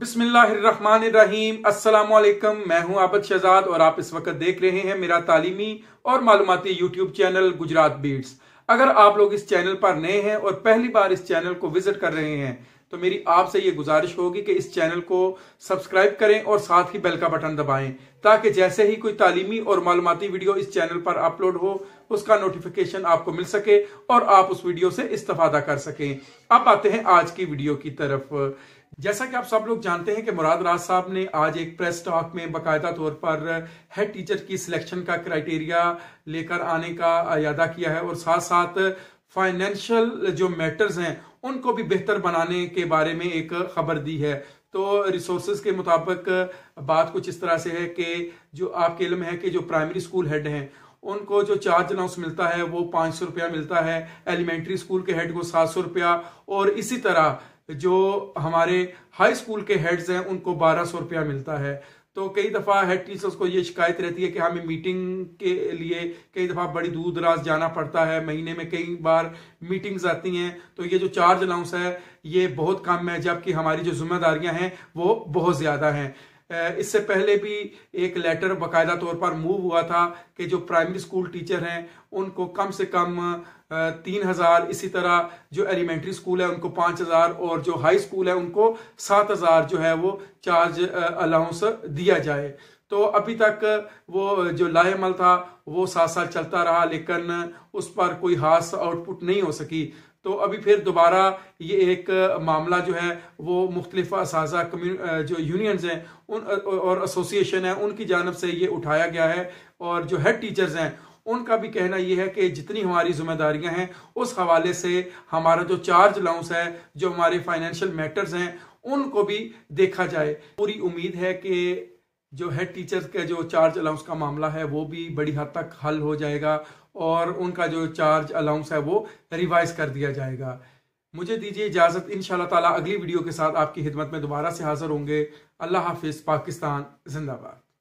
बिसमीम असलकम मैं हूं आबद शहजाद और आप इस वक्त देख रहे हैं मेरा तालीमी और मालूमती यूट्यूब चैनल गुजरात बीट्स अगर आप लोग इस चैनल पर नए हैं और पहली बार इस चैनल को विजिट कर रहे हैं तो मेरी आपसे ये गुजारिश होगी कि इस चैनल को सब्सक्राइब करें और साथ ही बेल का बटन दबाएं ताकि जैसे ही कोई तालीमी और मालूमती वीडियो इस चैनल पर अपलोड हो उसका नोटिफिकेशन आपको मिल सके और आप उस वीडियो से इस्तफादा कर सकें अब आते हैं आज की वीडियो की तरफ जैसा कि आप सब लोग जानते हैं कि मुराद राज साहब ने आज एक प्रेस टॉक में बकायदा तौर पर हेड टीचर की सिलेक्शन का क्राइटेरिया लेकर आने का अदा किया है और साथ साथ फाइनेंशियल जो मैटर्स हैं उनको भी बेहतर बनाने के बारे में एक खबर दी है तो रिसोर्स के मुताबिक बात कुछ इस तरह से है कि जो आपके इलम है कि जो प्राइमरी स्कूल हेड हैं उनको जो चार्ज अनाउंस मिलता है वो पाँच सौ रुपया मिलता है एलिमेंट्री स्कूल के हेड को सात सौ रुपया और इसी तरह जो हमारे हाई स्कूल के हेड्स हैं उनको बारह सौ रुपया मिलता है तो कई दफ़ा हेड टीचर्स को ये शिकायत रहती है कि हमें मीटिंग के लिए कई दफ़ा बड़ी दूर दराज जाना पड़ता है महीने में कई बार मीटिंग्स आती हैं तो ये जो चार्ज अलाउंस है ये बहुत कम है जबकि हमारी जो जिम्मेदारियां हैं वो बहुत ज़्यादा हैं इससे पहले भी एक लेटर बकायदा तौर पर मूव हुआ था कि जो प्राइमरी स्कूल टीचर हैं उनको कम से कम तीन हज़ार इसी तरह जो एलिमेंट्री स्कूल है उनको पाँच हज़ार और जो हाई स्कूल है उनको सात हज़ार जो है वो चार्ज अलाउंस दिया जाए तो अभी तक वो जो लाहेमल था वो सात साल चलता रहा लेकिन उस पर कोई खास आउटपुट नहीं हो सकी तो अभी फिर दोबारा ये एक मामला जो है वो मुख्तलिफ कम्यू जो यूनियंस हैं उन और एसोसिएशन है उनकी जानब से ये उठाया गया है और जो हेड टीचर्स हैं उनका भी कहना यह है कि जितनी हमारी जिम्मेदारियां हैं उस हवाले से हमारा जो चार्ज अलाउंस है जो हमारे फाइनेंशियल मैटर्स हैं उनको भी देखा जाए पूरी उम्मीद है कि जो हेड टीचर्स का जो चार्ज अलाउंस का मामला है वो भी बड़ी हद तक हल हो जाएगा और उनका जो चार्ज अलाउंस है वो रिवाइज कर दिया जाएगा मुझे दीजिए इजाज़त इन ताला अगली वीडियो के साथ आपकी खिदमत में दोबारा से हाजिर होंगे अल्लाह हाफिज़ पाकिस्तान जिंदाबाद